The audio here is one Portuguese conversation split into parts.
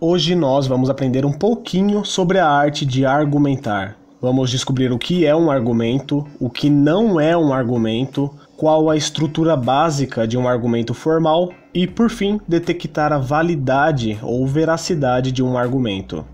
Hoje nós vamos aprender um pouquinho sobre a arte de argumentar. Vamos descobrir o que é um argumento, o que não é um argumento, qual a estrutura básica de um argumento formal e, por fim, detectar a validade ou veracidade de um argumento.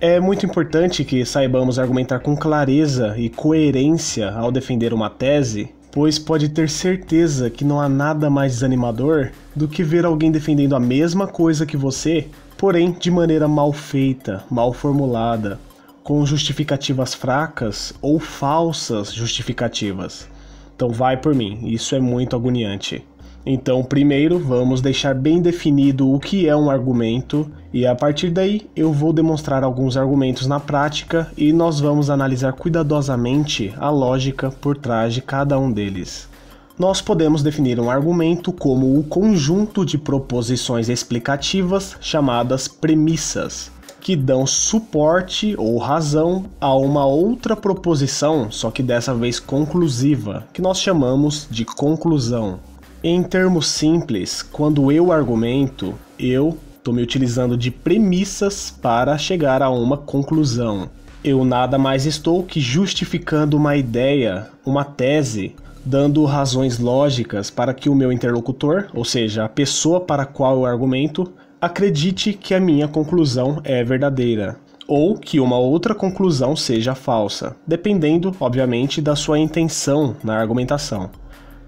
É muito importante que saibamos argumentar com clareza e coerência ao defender uma tese, pois pode ter certeza que não há nada mais desanimador do que ver alguém defendendo a mesma coisa que você, porém de maneira mal feita, mal formulada, com justificativas fracas ou falsas justificativas. Então, vai por mim, isso é muito agoniante. Então, primeiro, vamos deixar bem definido o que é um argumento, e a partir daí eu vou demonstrar alguns argumentos na prática e nós vamos analisar cuidadosamente a lógica por trás de cada um deles nós podemos definir um argumento como o conjunto de proposições explicativas chamadas premissas, que dão suporte ou razão a uma outra proposição, só que dessa vez conclusiva, que nós chamamos de conclusão. Em termos simples, quando eu argumento, eu estou me utilizando de premissas para chegar a uma conclusão. Eu nada mais estou que justificando uma ideia, uma tese dando razões lógicas para que o meu interlocutor, ou seja, a pessoa para a qual eu argumento, acredite que a minha conclusão é verdadeira, ou que uma outra conclusão seja falsa, dependendo, obviamente, da sua intenção na argumentação.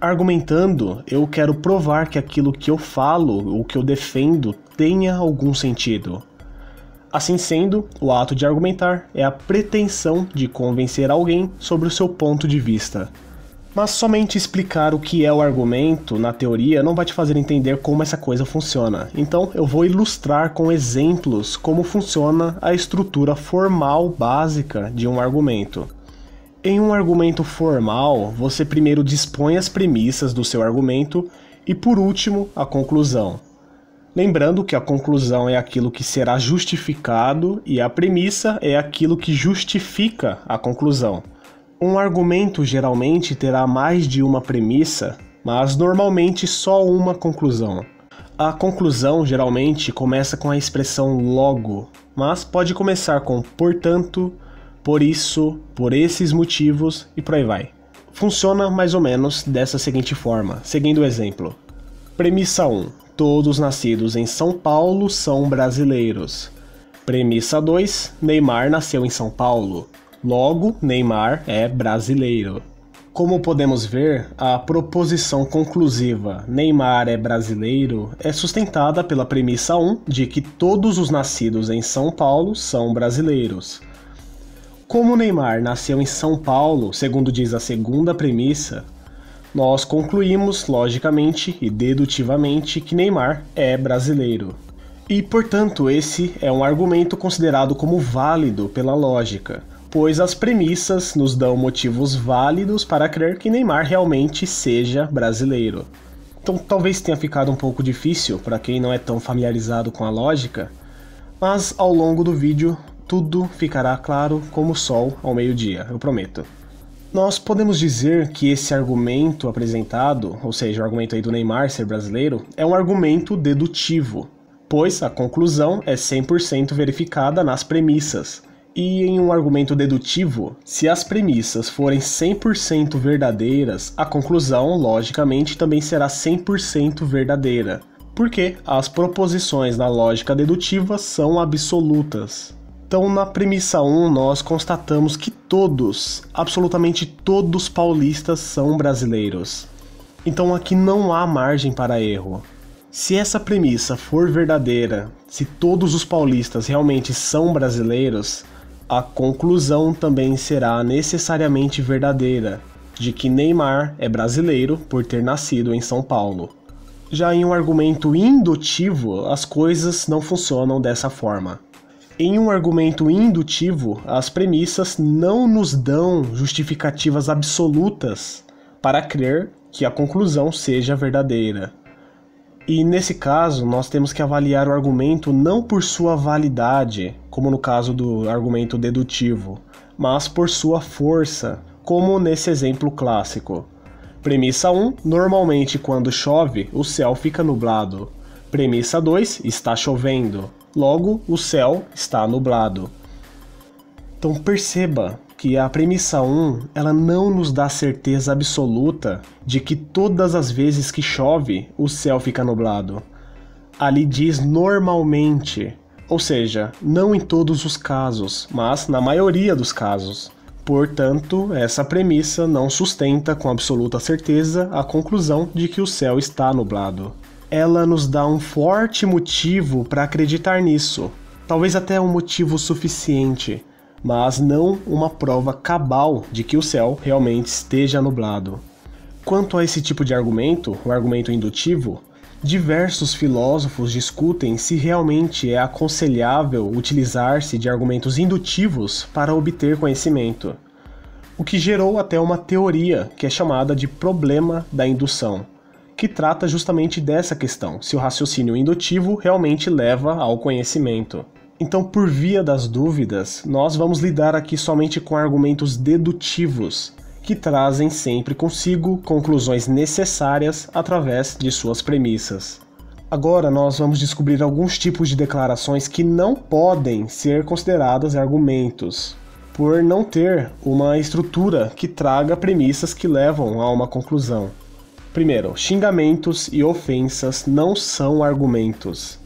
Argumentando, eu quero provar que aquilo que eu falo, o que eu defendo, tenha algum sentido. Assim sendo, o ato de argumentar é a pretensão de convencer alguém sobre o seu ponto de vista. Mas somente explicar o que é o argumento na teoria não vai te fazer entender como essa coisa funciona. Então eu vou ilustrar com exemplos como funciona a estrutura formal básica de um argumento. Em um argumento formal, você primeiro dispõe as premissas do seu argumento e por último a conclusão. Lembrando que a conclusão é aquilo que será justificado e a premissa é aquilo que justifica a conclusão. Um argumento geralmente terá mais de uma premissa, mas normalmente só uma conclusão. A conclusão geralmente começa com a expressão logo, mas pode começar com portanto, por isso, por esses motivos e por aí vai. Funciona mais ou menos dessa seguinte forma, seguindo o exemplo. Premissa 1: Todos nascidos em São Paulo são brasileiros. Premissa 2: Neymar nasceu em São Paulo. Logo, Neymar é brasileiro. Como podemos ver, a proposição conclusiva Neymar é brasileiro é sustentada pela premissa 1 de que todos os nascidos em São Paulo são brasileiros. Como Neymar nasceu em São Paulo, segundo diz a segunda premissa, nós concluímos logicamente e dedutivamente que Neymar é brasileiro. E, portanto, esse é um argumento considerado como válido pela lógica pois as premissas nos dão motivos válidos para crer que Neymar realmente seja brasileiro. Então talvez tenha ficado um pouco difícil para quem não é tão familiarizado com a lógica, mas ao longo do vídeo tudo ficará claro como o sol ao meio-dia, eu prometo. Nós podemos dizer que esse argumento apresentado, ou seja, o argumento aí do Neymar ser brasileiro, é um argumento dedutivo, pois a conclusão é 100% verificada nas premissas, e em um argumento dedutivo, se as premissas forem 100% verdadeiras, a conclusão, logicamente, também será 100% verdadeira, porque as proposições na lógica dedutiva são absolutas. Então, na premissa 1, nós constatamos que todos, absolutamente todos paulistas são brasileiros. Então, aqui não há margem para erro. Se essa premissa for verdadeira, se todos os paulistas realmente são brasileiros, a conclusão também será necessariamente verdadeira, de que Neymar é brasileiro por ter nascido em São Paulo. Já em um argumento indutivo, as coisas não funcionam dessa forma. Em um argumento indutivo, as premissas não nos dão justificativas absolutas para crer que a conclusão seja verdadeira. E nesse caso, nós temos que avaliar o argumento não por sua validade, como no caso do argumento dedutivo, mas por sua força, como nesse exemplo clássico. Premissa 1: Normalmente quando chove, o céu fica nublado. Premissa 2: Está chovendo. Logo, o céu está nublado. Então perceba, que a premissa 1, ela não nos dá certeza absoluta de que todas as vezes que chove, o céu fica nublado. Ali diz normalmente, ou seja, não em todos os casos, mas na maioria dos casos. Portanto, essa premissa não sustenta com absoluta certeza a conclusão de que o céu está nublado. Ela nos dá um forte motivo para acreditar nisso, talvez até um motivo suficiente mas não uma prova cabal de que o céu realmente esteja nublado. Quanto a esse tipo de argumento, o argumento indutivo, diversos filósofos discutem se realmente é aconselhável utilizar-se de argumentos indutivos para obter conhecimento, o que gerou até uma teoria que é chamada de problema da indução, que trata justamente dessa questão, se o raciocínio indutivo realmente leva ao conhecimento. Então, por via das dúvidas, nós vamos lidar aqui somente com argumentos dedutivos, que trazem sempre consigo conclusões necessárias através de suas premissas. Agora nós vamos descobrir alguns tipos de declarações que não podem ser consideradas argumentos, por não ter uma estrutura que traga premissas que levam a uma conclusão. Primeiro, xingamentos e ofensas não são argumentos.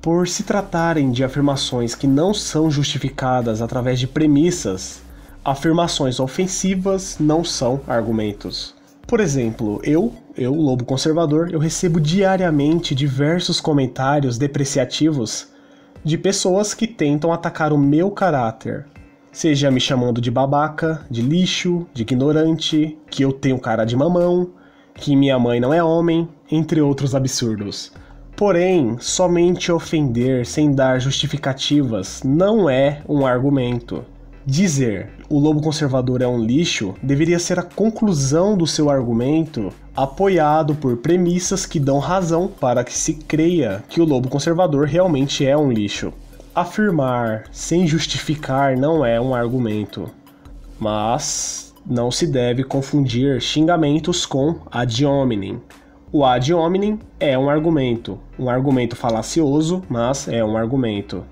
Por se tratarem de afirmações que não são justificadas através de premissas, afirmações ofensivas não são argumentos. Por exemplo, eu, eu, lobo conservador, eu recebo diariamente diversos comentários depreciativos de pessoas que tentam atacar o meu caráter. Seja me chamando de babaca, de lixo, de ignorante, que eu tenho cara de mamão, que minha mãe não é homem, entre outros absurdos. Porém, somente ofender sem dar justificativas não é um argumento. Dizer o lobo conservador é um lixo deveria ser a conclusão do seu argumento, apoiado por premissas que dão razão para que se creia que o lobo conservador realmente é um lixo. Afirmar sem justificar não é um argumento, mas não se deve confundir xingamentos com ad hominem, o ad hominem é um argumento, um argumento falacioso, mas é um argumento.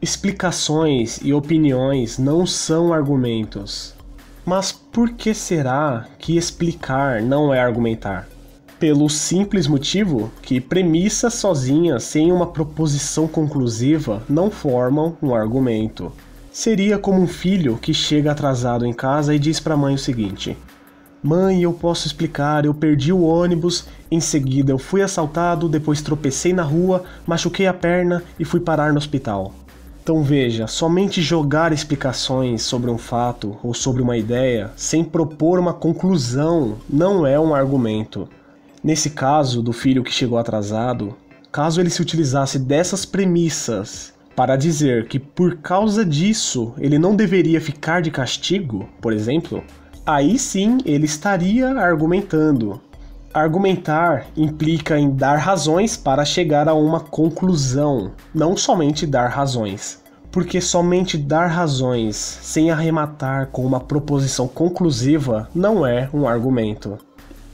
Explicações e opiniões não são argumentos. Mas por que será que explicar não é argumentar? Pelo simples motivo que premissas sozinhas sem uma proposição conclusiva não formam um argumento. Seria como um filho que chega atrasado em casa e diz para a mãe o seguinte: Mãe, eu posso explicar, eu perdi o ônibus, em seguida eu fui assaltado, depois tropecei na rua, machuquei a perna e fui parar no hospital. Então veja, somente jogar explicações sobre um fato ou sobre uma ideia sem propor uma conclusão não é um argumento. Nesse caso do filho que chegou atrasado, caso ele se utilizasse dessas premissas para dizer que por causa disso ele não deveria ficar de castigo, por exemplo, aí sim ele estaria argumentando. Argumentar implica em dar razões para chegar a uma conclusão, não somente dar razões. Porque somente dar razões sem arrematar com uma proposição conclusiva não é um argumento.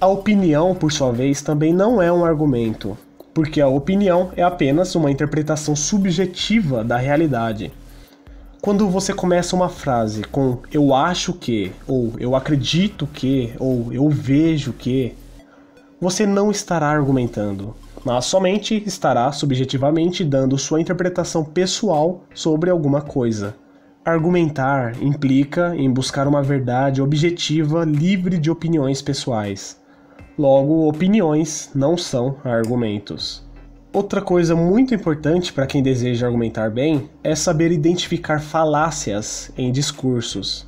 A opinião, por sua vez, também não é um argumento, porque a opinião é apenas uma interpretação subjetiva da realidade. Quando você começa uma frase com eu acho que, ou eu acredito que, ou eu vejo que, você não estará argumentando, mas somente estará subjetivamente dando sua interpretação pessoal sobre alguma coisa. Argumentar implica em buscar uma verdade objetiva livre de opiniões pessoais. Logo, opiniões não são argumentos. Outra coisa muito importante para quem deseja argumentar bem é saber identificar falácias em discursos.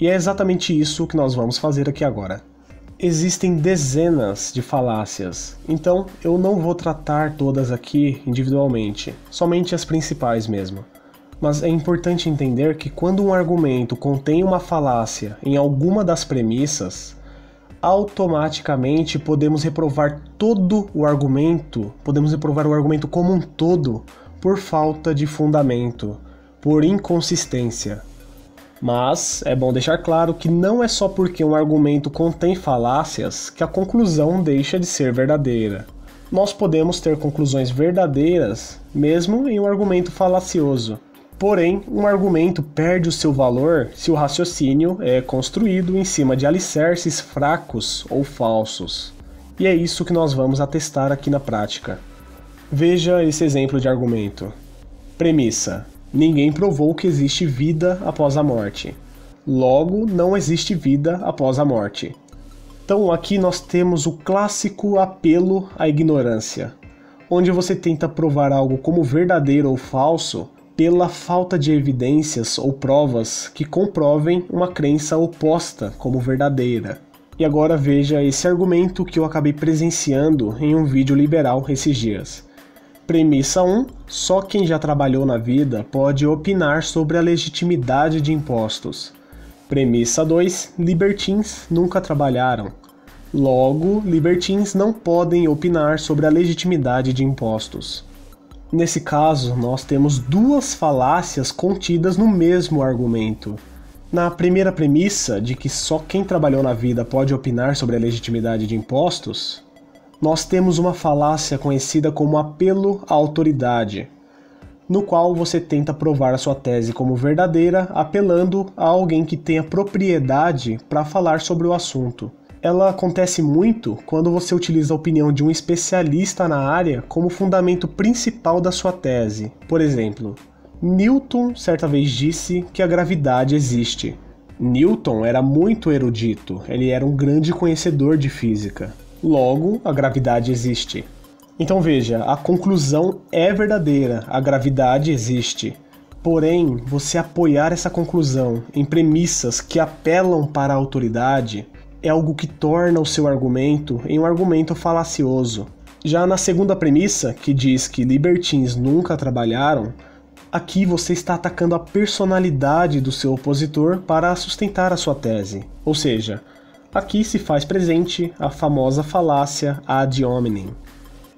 E é exatamente isso que nós vamos fazer aqui agora. Existem dezenas de falácias, então eu não vou tratar todas aqui individualmente, somente as principais mesmo. Mas é importante entender que quando um argumento contém uma falácia em alguma das premissas, automaticamente podemos reprovar todo o argumento, podemos reprovar o argumento como um todo por falta de fundamento, por inconsistência. Mas é bom deixar claro que não é só porque um argumento contém falácias que a conclusão deixa de ser verdadeira. Nós podemos ter conclusões verdadeiras mesmo em um argumento falacioso. Porém, um argumento perde o seu valor se o raciocínio é construído em cima de alicerces fracos ou falsos. E é isso que nós vamos atestar aqui na prática. Veja esse exemplo de argumento. Premissa: Ninguém provou que existe vida após a morte. Logo, não existe vida após a morte. Então, aqui nós temos o clássico apelo à ignorância, onde você tenta provar algo como verdadeiro ou falso pela falta de evidências ou provas que comprovem uma crença oposta como verdadeira. E agora veja esse argumento que eu acabei presenciando em um vídeo liberal esses dias. Premissa 1: só quem já trabalhou na vida pode opinar sobre a legitimidade de impostos. Premissa 2: libertins nunca trabalharam. Logo, libertins não podem opinar sobre a legitimidade de impostos. Nesse caso, nós temos duas falácias contidas no mesmo argumento. Na primeira premissa, de que só quem trabalhou na vida pode opinar sobre a legitimidade de impostos, nós temos uma falácia conhecida como apelo à autoridade, no qual você tenta provar a sua tese como verdadeira apelando a alguém que tenha propriedade para falar sobre o assunto ela acontece muito quando você utiliza a opinião de um especialista na área como fundamento principal da sua tese. Por exemplo, Newton certa vez disse que a gravidade existe. Newton era muito erudito, ele era um grande conhecedor de física. Logo, a gravidade existe. Então veja, a conclusão é verdadeira, a gravidade existe. Porém, você apoiar essa conclusão em premissas que apelam para a autoridade é algo que torna o seu argumento em um argumento falacioso. Já na segunda premissa, que diz que libertins nunca trabalharam, Aqui você está atacando a personalidade do seu opositor para sustentar a sua tese. Ou seja, aqui se faz presente a famosa falácia ad hominem.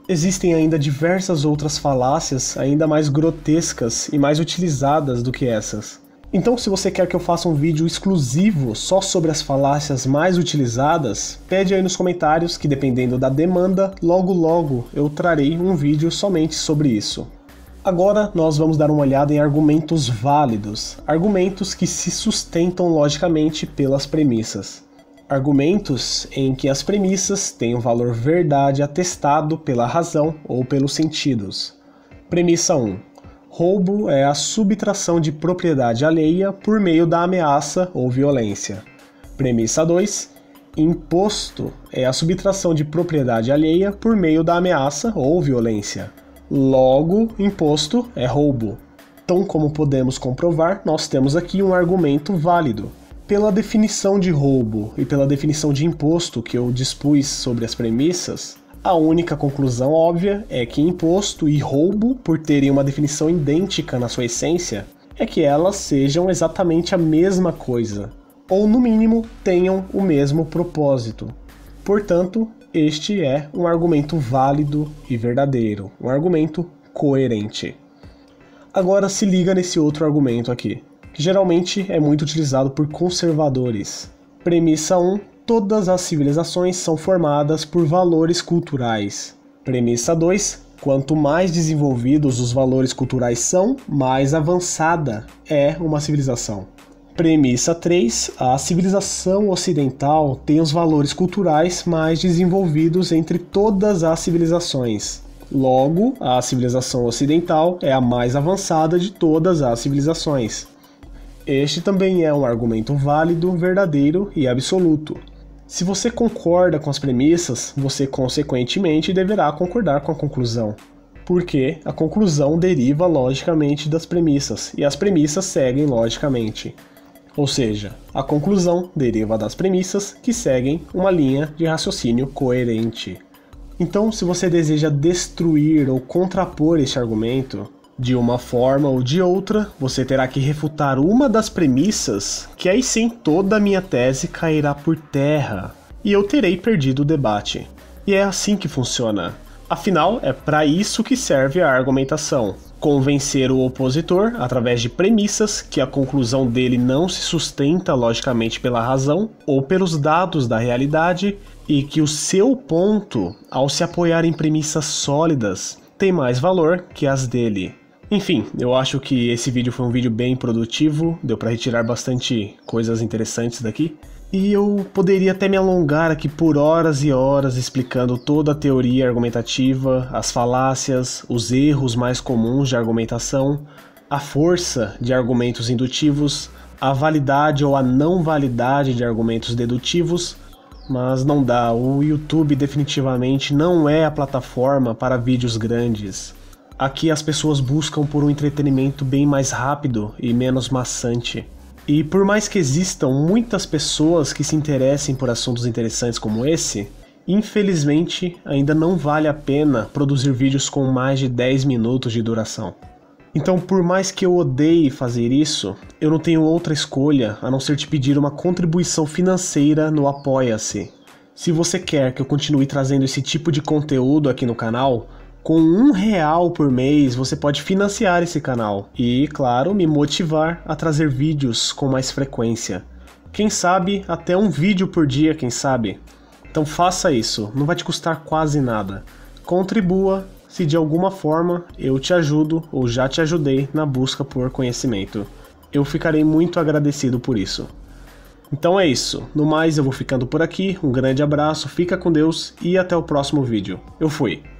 Existem ainda diversas outras falácias ainda mais grotescas e mais utilizadas do que essas. Então, se você quer que eu faça um vídeo exclusivo só sobre as falácias mais utilizadas, pede aí nos comentários que, dependendo da demanda, logo logo eu trarei um vídeo somente sobre isso. Agora nós vamos dar uma olhada em argumentos válidos, argumentos que se sustentam logicamente pelas premissas. Argumentos em que as premissas têm o um valor verdade atestado pela razão ou pelos sentidos. Premissa 1. Roubo é a subtração de propriedade alheia por meio da ameaça ou violência. Premissa 2. Imposto é a subtração de propriedade alheia por meio da ameaça ou violência. Logo, imposto é roubo. Então, como podemos comprovar, nós temos aqui um argumento válido. Pela definição de roubo e pela definição de imposto que eu dispus sobre as premissas, a única conclusão óbvia é que imposto e roubo, por terem uma definição idêntica na sua essência, é que elas sejam exatamente a mesma coisa, ou no mínimo tenham o mesmo propósito. Portanto, este é um argumento válido e verdadeiro, um argumento coerente. Agora se liga nesse outro argumento aqui, que geralmente é muito utilizado por conservadores. Premissa 1 Todas as civilizações são formadas por valores culturais. Premissa 2. Quanto mais desenvolvidos os valores culturais são, mais avançada é uma civilização. Premissa 3. A civilização ocidental tem os valores culturais mais desenvolvidos entre todas as civilizações. Logo, a civilização ocidental é a mais avançada de todas as civilizações. Este também é um argumento válido, verdadeiro e absoluto. Se você concorda com as premissas, você consequentemente deverá concordar com a conclusão, porque a conclusão deriva logicamente das premissas e as premissas seguem logicamente. Ou seja, a conclusão deriva das premissas que seguem uma linha de raciocínio coerente. Então, se você deseja destruir ou contrapor este argumento, de uma forma ou de outra, você terá que refutar uma das premissas, que aí sim toda a minha tese cairá por terra e eu terei perdido o debate. E é assim que funciona. Afinal, é para isso que serve a argumentação: convencer o opositor através de premissas que a conclusão dele não se sustenta logicamente pela razão ou pelos dados da realidade e que o seu ponto, ao se apoiar em premissas sólidas, tem mais valor que as dele. Enfim, eu acho que esse vídeo foi um vídeo bem produtivo, deu para retirar bastante coisas interessantes daqui. E eu poderia até me alongar aqui por horas e horas explicando toda a teoria argumentativa, as falácias, os erros mais comuns de argumentação, a força de argumentos indutivos, a validade ou a não validade de argumentos dedutivos, mas não dá. O YouTube definitivamente não é a plataforma para vídeos grandes. Aqui as pessoas buscam por um entretenimento bem mais rápido e menos maçante. E por mais que existam muitas pessoas que se interessem por assuntos interessantes como esse, infelizmente ainda não vale a pena produzir vídeos com mais de 10 minutos de duração. Então, por mais que eu odeie fazer isso, eu não tenho outra escolha a não ser te pedir uma contribuição financeira no Apoia-se. Se você quer que eu continue trazendo esse tipo de conteúdo aqui no canal, com um real por mês você pode financiar esse canal e, claro, me motivar a trazer vídeos com mais frequência. Quem sabe até um vídeo por dia, quem sabe? Então faça isso, não vai te custar quase nada. Contribua se de alguma forma eu te ajudo ou já te ajudei na busca por conhecimento. Eu ficarei muito agradecido por isso. Então é isso. No mais, eu vou ficando por aqui. Um grande abraço, fica com Deus e até o próximo vídeo. Eu fui.